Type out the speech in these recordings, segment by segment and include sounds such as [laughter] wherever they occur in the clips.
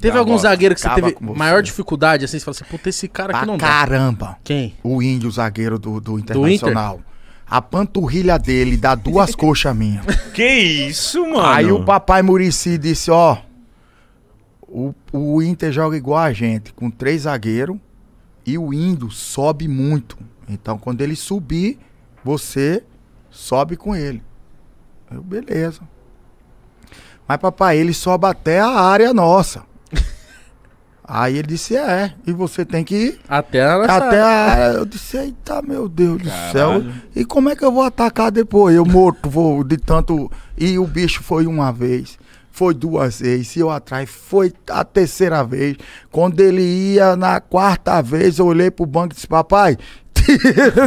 Teve algum zagueiro que você teve maior dificuldade, assim, você fala assim, puta, esse cara aqui pra não caramba. dá. Caramba! Quem? O índio, zagueiro do, do Internacional. Do a panturrilha dele dá duas [laughs] coxas minhas. Que isso, mano? Aí o papai Murici disse, ó, o, o Inter joga igual a gente, com três zagueiros, e o índio sobe muito. Então, quando ele subir, você sobe com ele. Eu, beleza. Mas, papai, ele sobe até a área nossa. Aí ele disse, é, e você tem que ir. Até ela Até a... Eu disse, eita, meu Deus Caralho. do céu. E como é que eu vou atacar depois? Eu morto, vou de tanto. E o bicho foi uma vez, foi duas vezes, e eu atrás, foi a terceira vez. Quando ele ia na quarta vez, eu olhei pro banco e disse, papai,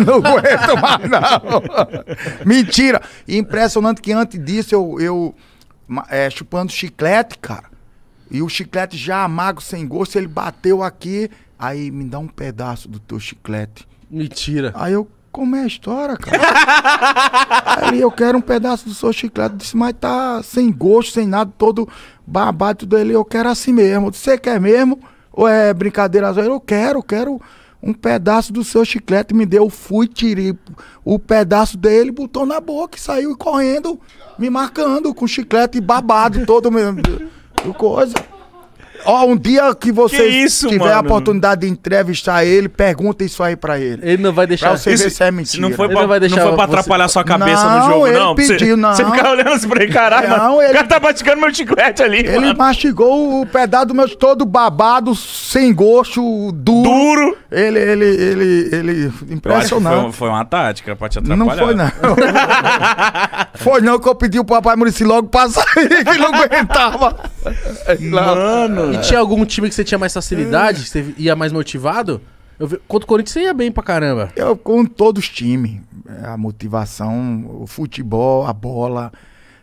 não aguento mais, não. [laughs] Mentira. impressionante que antes disso eu, eu é, chupando chiclete, cara. E o chiclete já amargo, sem gosto, ele bateu aqui. Aí me dá um pedaço do teu chiclete. Mentira. Aí eu, como é a história, cara? [laughs] aí eu quero um pedaço do seu chiclete. disse, mas tá sem gosto, sem nada, todo babado, tudo ele. Eu quero assim mesmo. Você quer mesmo? Ou é brincadeira? Eu quero, quero um pedaço do seu chiclete, me deu, fui, tirei o pedaço dele, botou na boca e saiu correndo, me marcando com chiclete babado todo mesmo que coisa. Ó, um dia que você que isso, tiver mano? a oportunidade de entrevistar ele, pergunta isso aí pra ele. Ele não vai deixar. Pra você isso, ver se é mentira. Não foi pra, ele não vai deixar não foi pra você... atrapalhar sua cabeça não, no jogo, ele não. Pediu, você, não. Você ficar olhando assim pra ele, caralho, não, mano. Ele... O cara tá mastigando meu chiclete ali, Ele mano. mastigou o pedaço do meu todo babado, sem gosto, duro. Duro. Ele, ele, ele, ele... Impressionante. Foi, foi, uma tática pra te atrapalhar. Não foi, [laughs] não. foi não que eu pedi o papai Murici logo pra sair, que não aguentava. Mano. E tinha algum time que você tinha mais facilidade? Que você ia mais motivado? Eu vi, contra o Corinthians você ia bem pra caramba. Eu, com todos os times. É, a motivação, o futebol, a bola.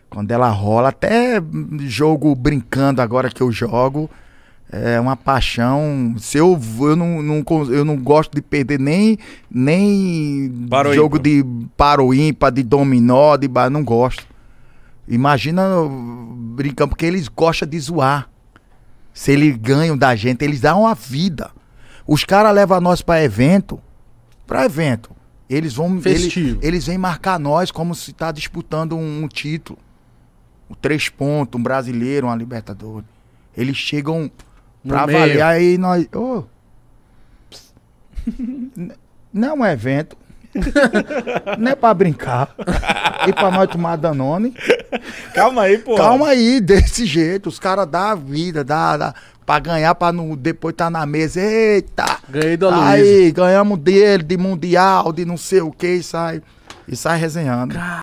Quando ela rola, até jogo brincando agora que eu jogo. É uma paixão. Se eu, eu, não, não, eu não gosto de perder nem, nem jogo de paro ímpar, de dominó, de bar, não gosto. Imagina uh, brincando, porque eles gostam de zoar. Se eles ganham da gente, eles dão a vida. Os caras levam nós para evento, para evento. Eles vão, Festivo. eles, eles vêm marcar nós como se está disputando um, um título. Um três pontos, um brasileiro, uma Libertadores. Eles chegam para avaliar e nós, oh, [laughs] não é um evento. [laughs] não é pra brincar. e pra nós tomar Danone. Calma aí, pô. Calma aí, desse jeito. Os caras dão a vida, dá, dá pra ganhar, pra não, depois tá na mesa. Eita! Ganhei do Aloysio. Aí, ganhamos dele, de mundial, de não sei o que, e sai, e sai resenhando. Car...